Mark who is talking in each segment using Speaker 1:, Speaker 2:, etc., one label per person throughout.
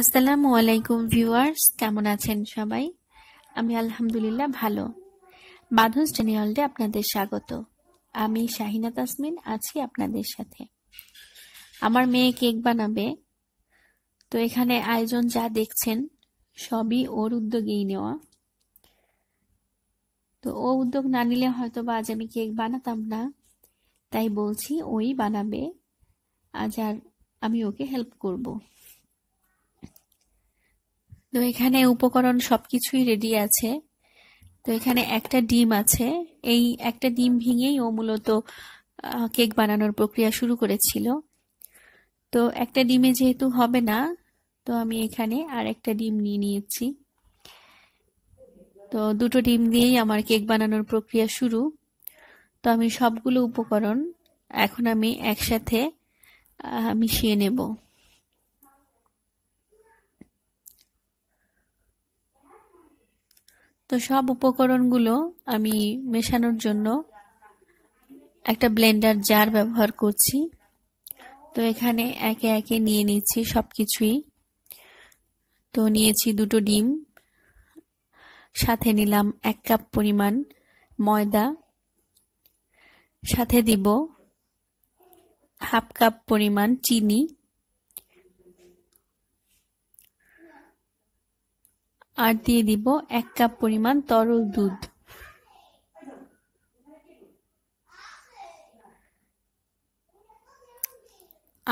Speaker 1: আসসালামু আলাইকুম ভিউয়ার্স কেমন আছেন সবাই আমি আলহামদুলিল্লাহ ভালো মাধুস চ্যানেলডে আপনাদের স্বাগত আমি শাহিনা তাসমিন আছি আপনাদের সাথে আমার মেয়ে কেক বানাবে তো এখানে আয়োজন যা দেখছেন সবই ওর উদ্যোগেই নেওয়া তো ও উদ্যোগ না নিলে হয়তো বা আজ আমি কেক বানাতাম না তাই বলছি ওই বানাবে আজ আর আমি ওকে হেল্প করবো তো এখানে উপকরণ সব কিছুই রেডি আছে তো এখানে একটা ডিম আছে এই একটা ডিম ভেঙেই ও মূলত কেক বানানোর প্রক্রিয়া শুরু করেছিল তো একটা ডিমে যেহেতু হবে না তো আমি এখানে আর একটা ডিম নিয়ে নিয়েছি তো দুটো ডিম দিয়েই আমার কেক বানানোর প্রক্রিয়া শুরু তো আমি সবগুলো উপকরণ এখন আমি একসাথে মিশিয়ে নেব তো সব উপকরণগুলো আমি মেশানোর জন্য একটা ব্লেন্ডার জার ব্যবহার করছি তো এখানে একে একে নিয়ে নিচ্ছি সব কিছুই তো নিয়েছি দুটো ডিম সাথে নিলাম এক কাপ পরিমাণ ময়দা সাথে দিব হাফ কাপ পরিমাণ চিনি আর দিয়ে দিব এক কাপ পরিমাণ তরল দুধ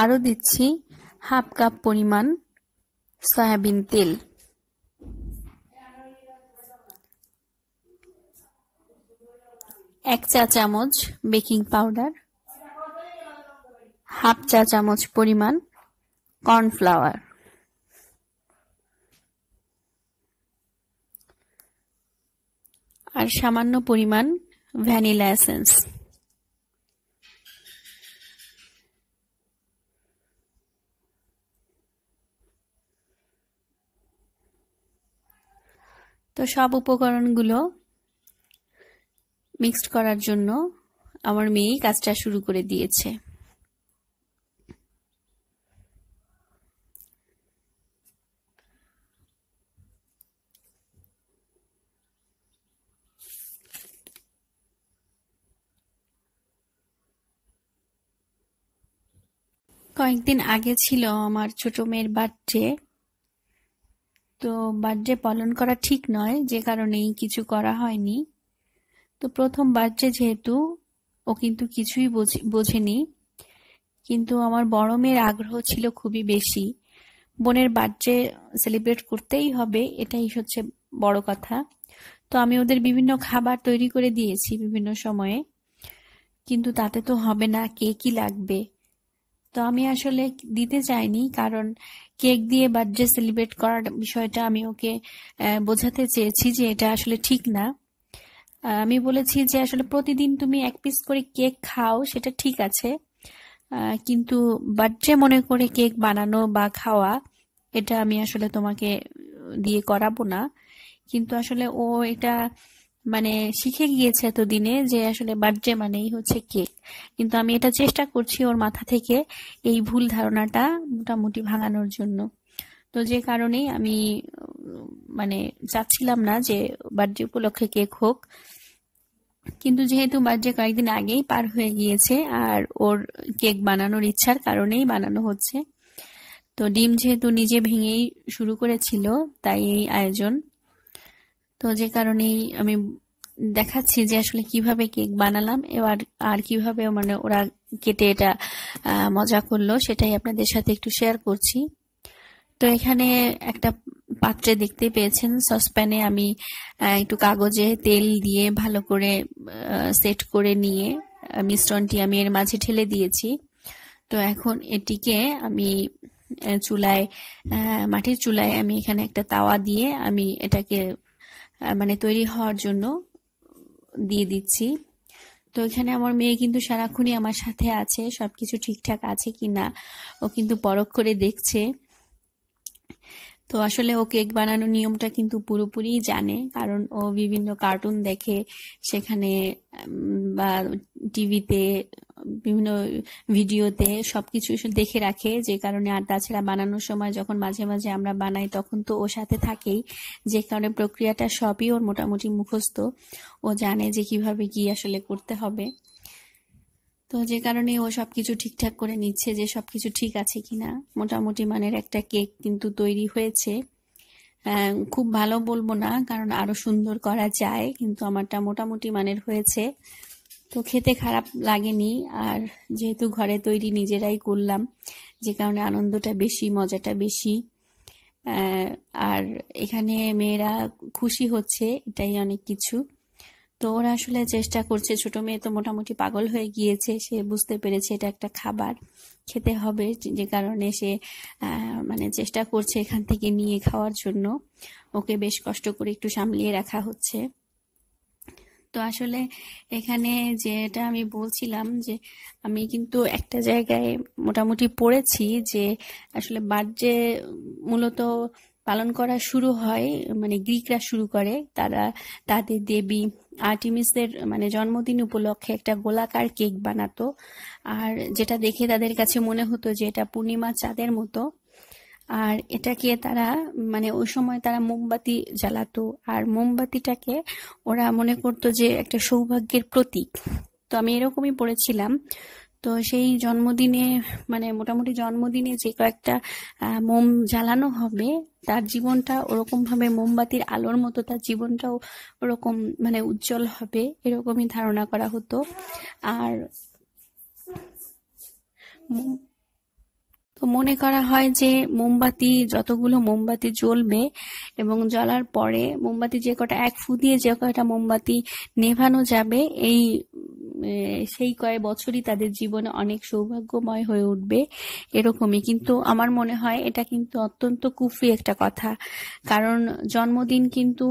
Speaker 1: আরও দিচ্ছি হাফ কাপ পরিমাণ সয়াবিন তেল এক চা চামচ বেকিং পাউডার হাফ চা চামচ পরিমাণ কর্নফ্লাওয়ার আর সামান্য পরিমাণ ভ্যানিলা এসেন্স তো সব উপকরণগুলো মিক্সড করার জন্য আমার মেয়েই কাজটা শুরু করে দিয়েছে কয়েকদিন আগে ছিল আমার ছোট মেয়ের বার্থডে তো বার্থডে পালন করা ঠিক নয় যে কারণেই কিছু করা হয়নি তো প্রথম বার্থডে যেহেতু ও কিন্তু কিছুই বোঝেনি কিন্তু আমার বড় মেয়ের আগ্রহ ছিল খুবই বেশি বোনের বার্থডে সেলিব্রেট করতেই হবে এটাই হচ্ছে বড় কথা তো আমি ওদের বিভিন্ন খাবার তৈরি করে দিয়েছি বিভিন্ন সময়ে কিন্তু তাতে তো হবে না কে কি লাগবে তো আমি আসলে দিতে চাইনি কারণ কেক দিয়ে বার্থডে সেলিব্রেট করার বিষয়টা আমি ওকে বোঝাতে চেয়েছি যে এটা আসলে ঠিক না আমি বলেছি যে আসলে প্রতিদিন তুমি এক পিস করে কেক খাও সেটা ঠিক আছে কিন্তু বার্থডে মনে করে কেক বানানো বা খাওয়া এটা আমি আসলে তোমাকে দিয়ে করাবো না কিন্তু আসলে ও এটা মানে শিখে গিয়েছে এতদিনে যে আসলে বার্থডে মানেই হচ্ছে কেক কিন্তু আমি এটা চেষ্টা করছি ওর মাথা থেকে এই ভুল ধারণাটা মোটামুটি ভাঙানোর জন্য তো যে কারণেই আমি মানে চাচ্ছিলাম না যে বার্থডে উপলক্ষে কেক হোক কিন্তু যেহেতু বার্থডে কয়েকদিন আগেই পার হয়ে গিয়েছে আর ওর কেক বানানোর ইচ্ছার কারণেই বানানো হচ্ছে তো ডিম যেহেতু নিজে ভেঙেই শুরু করেছিল তাই এই আয়োজন তো যে কারণেই আমি দেখাচ্ছি যে আসলে কিভাবে কেক বানালাম এবার আর কিভাবে মানে ওরা কেটে এটা মজা করলো সেটাই আপনাদের সাথে একটু শেয়ার করছি তো এখানে একটা পাত্রে দেখতে পেয়েছেন সসপ্যানে আমি একটু কাগজে তেল দিয়ে ভালো করে সেট করে নিয়ে মিশ্রণটি আমি এর মাঝে ঠেলে দিয়েছি তো এখন এটিকে আমি চুলায় মাটির চুলায় আমি এখানে একটা তাওয়া দিয়ে আমি এটাকে মানে তৈরি হওয়ার জন্য দিয়ে দিচ্ছি তো এখানে আমার মেয়ে কিন্তু সারাক্ষণই আমার সাথে আছে সব কিছু ঠিকঠাক আছে কি না ও কিন্তু পরখ করে দেখছে তো আসলে ও কেক বানানোর নিয়মটা কিন্তু পুরোপুরি জানে কারণ ও বিভিন্ন কার্টুন দেখে সেখানে বা টিভিতে বিভিন্ন ভিডিওতে সবকিছু দেখে রাখে যে কারণে আর তাছাড়া বানানোর সময় যখন মাঝে মাঝে আমরা বানাই তখন তো ওর সাথে থাকেই যে কারণে প্রক্রিয়াটা সবই ওর মোটামুটি মুখস্থ ও জানে যে কিভাবে কি আসলে করতে হবে তো যে কারণে ও সব কিছু ঠিকঠাক করে নিচ্ছে যে সব কিছু ঠিক আছে কিনা মোটামুটি মানের একটা কেক কিন্তু তৈরি হয়েছে খুব ভালো বলবো না কারণ আরও সুন্দর করা যায় কিন্তু আমারটা মোটামুটি মানের হয়েছে তো খেতে খারাপ লাগেনি আর যেহেতু ঘরে তৈরি নিজেরাই করলাম যে কারণে আনন্দটা বেশি মজাটা বেশি আর এখানে মেয়েরা খুশি হচ্ছে এটাই অনেক কিছু তো ওরা আসলে চেষ্টা করছে ছোট মেয়ে তো মোটামুটি পাগল হয়ে গিয়েছে সে বুঝতে পেরেছে এটা একটা খাবার খেতে হবে যে কারণে সে মানে চেষ্টা করছে এখান থেকে নিয়ে খাওয়ার জন্য ওকে বেশ কষ্ট করে একটু সামলিয়ে রাখা হচ্ছে তো আসলে এখানে যেটা আমি বলছিলাম যে আমি কিন্তু একটা জায়গায় মোটামুটি পড়েছি যে আসলে বার্থডে মূলত পালন করা শুরু হয় মানে গ্রিকরা শুরু করে তারা তাদের দেবী আর্টিমিসদের মানে জন্মদিন উপলক্ষে একটা গোলাকার কেক বানাতো আর যেটা দেখে তাদের কাছে মনে হতো যে এটা পূর্ণিমা চাঁদের মতো আর এটাকে তারা মানে ওই সময় তারা মোমবাতি জ্বালাতো আর মোমবাতিটাকে ওরা মনে করতো যে একটা সৌভাগ্যের প্রতীক তো আমি এরকমই পড়েছিলাম তো সেই জন্মদিনে মানে মোটামুটি জন্মদিনে যে কয়েকটা মোম জ্বালানো হবে তার জীবনটা ওরকমভাবে মোমবাতির আলোর মতো তার জীবনটাও ওরকম মানে উজ্জ্বল হবে এরকমই ধারণা করা হতো আর তো মনে করা হয় যে মোমবাতি যতগুলো মোমবাতি জ্বলবে এবং জ্বলার পরে মোমবাতি যে কটা এক ফু দিয়ে যে কটা মোমবাতি নেভানো যাবে এই সেই কয় বছরই তাদের জীবনে অনেক সৌভাগ্যময় হয়ে উঠবে এরকমই কিন্তু আমার মনে হয় এটা কিন্তু অত্যন্ত কুফরি একটা কথা কারণ জন্মদিন কিন্তু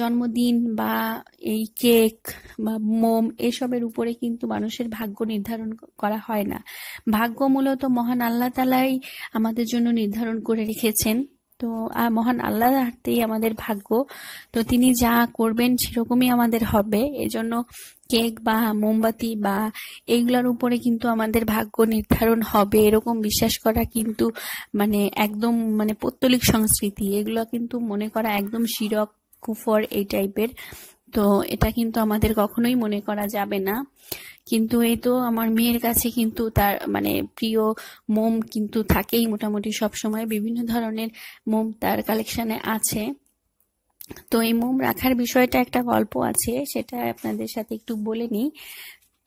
Speaker 1: জন্মদিন বা এই কেক বা মোম এসবের উপরে কিন্তু মানুষের ভাগ্য নির্ধারণ করা হয় না ভাগ্য মূলত মহান আল্লাহ তালাই আমাদের জন্য নির্ধারণ করে রেখেছেন তো মহান আল্লাহ হাতেই আমাদের ভাগ্য তো তিনি যা করবেন সেরকমই আমাদের হবে এজন্য কেক বা মোমবাতি বা এইগুলোর উপরে কিন্তু আমাদের ভাগ্য নির্ধারণ হবে এরকম বিশ্বাস করা কিন্তু মানে একদম মানে পত্তলিক সংস্কৃতি এগুলো কিন্তু মনে করা একদম শিরক কুফর এই টাইপের তো এটা কিন্তু আমাদের কখনোই মনে করা যাবে না কিন্তু এই তো আমার মেয়ের কাছে কিন্তু তার মানে প্রিয় মোম কিন্তু থাকেই মোটামুটি সব সময় বিভিন্ন ধরনের মোম তার কালেকশানে আছে তো এই মোম রাখার বিষয়টা একটা গল্প আছে সেটা আপনাদের সাথে একটু বলে নিই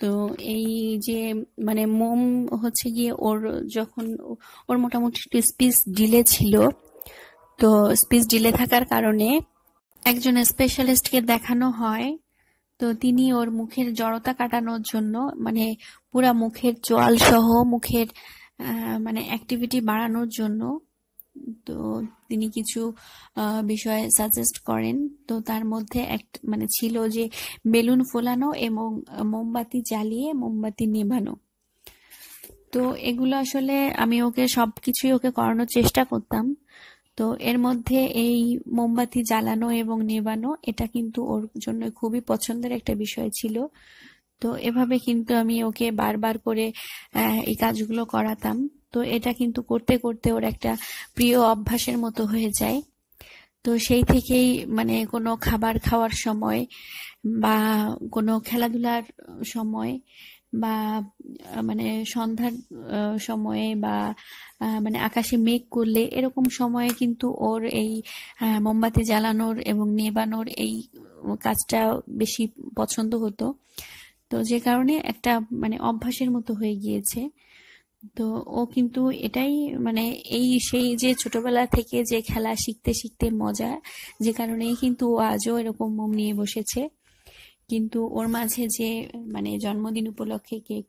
Speaker 1: তো এই যে মানে মোম হচ্ছে গিয়ে ওর যখন ওর মোটামুটি একটু স্পিচ ডিলে ছিল তো স্পিচ ডিলে থাকার কারণে একজন স্পেশালিস্টকে দেখানো হয় তো তিনি ওর মুখের জড়তা কাটানোর জন্য মানে পুরা মুখের চোয়াল সহ মুখের মানে অ্যাক্টিভিটি বাড়ানোর জন্য তো তিনি কিছু বিষয়ে সাজেস্ট করেন তো তার মধ্যে এক মানে ছিল যে বেলুন ফোলানো এবং মোমবাতি জ্বালিয়ে মোমবাতি নেভানো তো এগুলো আসলে আমি ওকে সব কিছুই ওকে করানোর চেষ্টা করতাম তো এর মধ্যে এই মোমবাতি জ্বালানো এবং নেবানো এটা কিন্তু ওর জন্য খুবই পছন্দের একটা বিষয় ছিল তো এভাবে কিন্তু আমি ওকে বারবার করে এই কাজগুলো করাতাম তো এটা কিন্তু করতে করতে ওর একটা প্রিয় অভ্যাসের মতো হয়ে যায় তো সেই থেকেই মানে কোনো খাবার খাওয়ার সময় বা কোনো খেলাধুলার সময় বা মানে সন্ধ্যার সময়ে বা মানে আকাশে মেঘ করলে এরকম সময়ে কিন্তু ওর এই মোমবাতি জ্বালানোর এবং নেবানোর এই কাজটা বেশি পছন্দ হতো তো যে কারণে একটা মানে অভ্যাসের মতো হয়ে গিয়েছে তো ও কিন্তু এটাই মানে এই সেই যে ছোটবেলা থেকে যে খেলা শিখতে শিখতে মজা যে কারণেই কিন্তু ও আজও এরকম মোম নিয়ে বসেছে কিন্তু ওর মাঝে যে মানে জন্মদিন উপলক্ষে কেক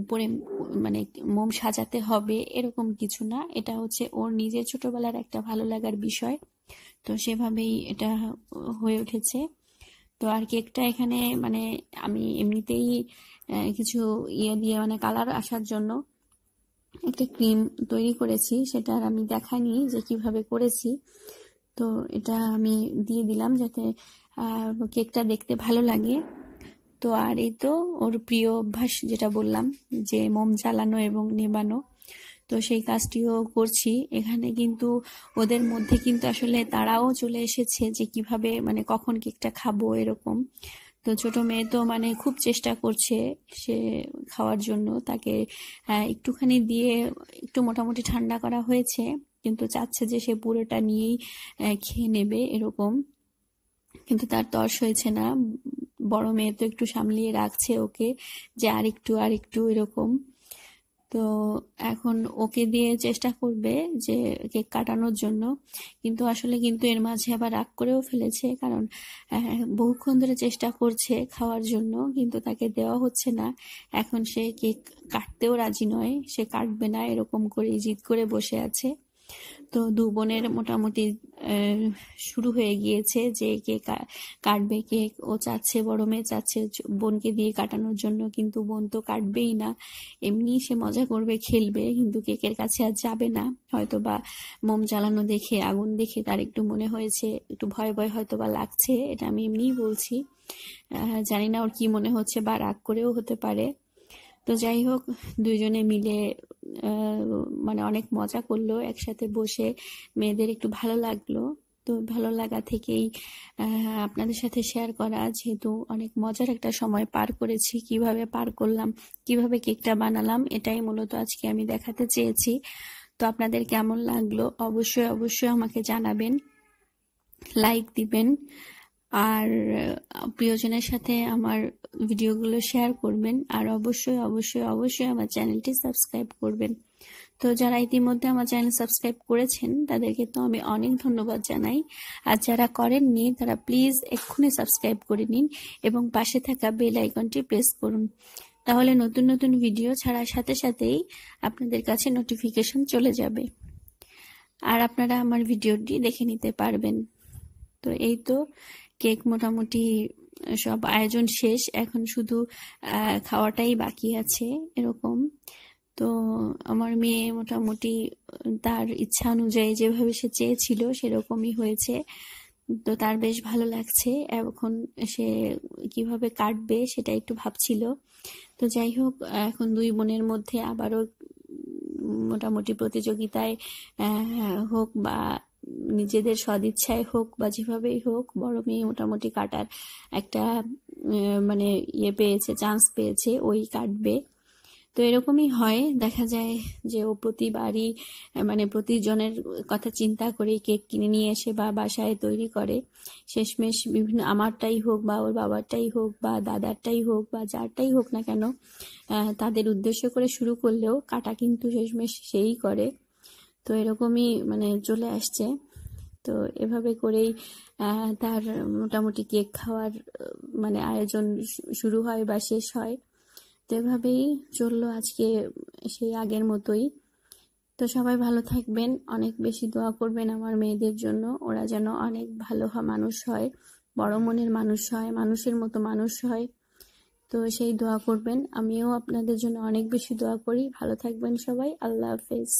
Speaker 1: উপরে মানে মোম সাজাতে হবে এরকম কিছু না এটা হচ্ছে ওর নিজের ছোটবেলার একটা ভালো লাগার বিষয় তো সেভাবেই এটা হয়ে উঠেছে তো আর কেকটা এখানে মানে আমি এমনিতেই কিছু ইয়ে দিয়ে মানে কালার আসার জন্য একটা ক্রিম তৈরি করেছি সেটা আর আমি দেখাইনি যে কিভাবে করেছি তো এটা আমি দিয়ে দিলাম যাতে কেকটা দেখতে ভালো লাগে তো আর এই তো ওর প্রিয় অভ্যাস যেটা বললাম যে মোম জ্বালানো এবং নেবানো তো সেই কাজটিও করছি এখানে কিন্তু ওদের মধ্যে কিন্তু আসলে তারাও চলে এসেছে যে কিভাবে মানে কখন কেকটা খাবো এরকম তো ছোট মেয়ে তো মানে খুব চেষ্টা করছে সে খাওয়ার জন্য তাকে একটুখানি দিয়ে একটু মোটামুটি ঠান্ডা করা হয়েছে কিন্তু চাচ্ছে যে সে পুরোটা নিয়েই খেয়ে নেবে এরকম কিন্তু তার তর্স হয়েছে না বড় মেয়ে তো একটু সামলিয়ে রাখছে ওকে যে আর একটু আর একটু এরকম তো এখন ওকে দিয়ে চেষ্টা করবে যে কেক কাটানোর জন্য কিন্তু আসলে কিন্তু এর মাঝে আবার রাগ করেও ফেলেছে কারণ বহুক্ষণ ধরে চেষ্টা করছে খাওয়ার জন্য কিন্তু তাকে দেওয়া হচ্ছে না এখন সে কেক কাটতেও রাজি নয় সে কাটবে না এরকম করে জিদ করে বসে আছে তো দু বোনের মোটামুটি শুরু হয়ে গিয়েছে যে কে কাটবে কে ও চাচ্ছে বড় মেয়ে চাচ্ছে বোনকে দিয়ে কাটানোর জন্য কিন্তু বোন তো কাটবেই না এমনি সে মজা করবে খেলবে কিন্তু কেকের কাছে আর যাবে না হয়তো বা মোম জ্বালানো দেখে আগুন দেখে তার একটু মনে হয়েছে একটু ভয় ভয় হয়তো বা লাগছে এটা আমি এমনিই বলছি জানি না ওর কি মনে হচ্ছে বা রাগ করেও হতে পারে তো যাই হোক দুজনে মিলে মানে অনেক মজা করলো একসাথে বসে মেয়েদের একটু ভালো লাগলো তো ভালো লাগা থেকেই আপনাদের সাথে শেয়ার করা যেহেতু অনেক মজার একটা সময় পার করেছি কিভাবে পার করলাম কিভাবে কেকটা বানালাম এটাই মূলত আজকে আমি দেখাতে চেয়েছি তো আপনাদের কেমন লাগলো অবশ্যই অবশ্যই আমাকে জানাবেন লাইক দিবেন আর প্রিয়জনের সাথে আমার ভিডিওগুলো শেয়ার করবেন আর অবশ্যই অবশ্যই অবশ্যই আমার চ্যানেলটি সাবস্ক্রাইব করবেন তো যারা ইতিমধ্যে আমার চ্যানেল সাবস্ক্রাইব করেছেন তাদেরকে তো আমি অনেক ধন্যবাদ জানাই আর যারা করেননি তারা প্লিজ এক্ষুনি সাবস্ক্রাইব করে নিন এবং পাশে থাকা বেল আইকনটি প্রেস করুন তাহলে নতুন নতুন ভিডিও ছাড়ার সাথে সাথেই আপনাদের কাছে নোটিফিকেশন চলে যাবে আর আপনারা আমার ভিডিওটি দেখে নিতে পারবেন তো এই তো কেক মোটামুটি সব আয়োজন শেষ এখন শুধু খাওয়াটাই বাকি আছে এরকম তো আমার মেয়ে মোটামুটি তার ইচ্ছা অনুযায়ী যেভাবে সে চেয়েছিল সেরকমই হয়েছে তো তার বেশ ভালো লাগছে এখন সে কিভাবে কাটবে সেটা একটু ভাবছিল তো যাই হোক এখন দুই বোনের মধ্যে আবারও মোটামুটি প্রতিযোগিতায় হোক বা নিজেদের সদিচ্ছায় হোক বা যেভাবেই হোক বড় মেয়ে মোটামুটি কাটার একটা মানে ইয়ে পেয়েছে চান্স পেয়েছে ওই কাটবে তো এরকমই হয় দেখা যায় যে ও প্রতিবারই মানে প্রতিজনের কথা চিন্তা করে কেক কিনে নিয়ে এসে বা বাসায় তৈরি করে শেষমেশ বিভিন্ন আমারটাই হোক বা ওর বাবারটাই হোক বা দাদারটাই হোক বা যারটাই হোক না কেন তাদের উদ্দেশ্য করে শুরু করলেও কাটা কিন্তু শেষমেশ সেই করে তো এরকমই মানে চলে আসছে তো এভাবে করেই তার মোটামুটি কেক খাওয়ার মানে আয়োজন শুরু হয় বা শেষ হয় তো এভাবেই চললো আজকে সেই আগের মতোই তো সবাই ভালো থাকবেন অনেক বেশি দোয়া করবেন আমার মেয়েদের জন্য ওরা যেন অনেক ভালো মানুষ হয় বড় মনের মানুষ হয় মানুষের মতো মানুষ হয় তো সেই দোয়া করবেন আমিও আপনাদের জন্য অনেক বেশি দোয়া করি ভালো থাকবেন সবাই আল্লাহ হাফেজ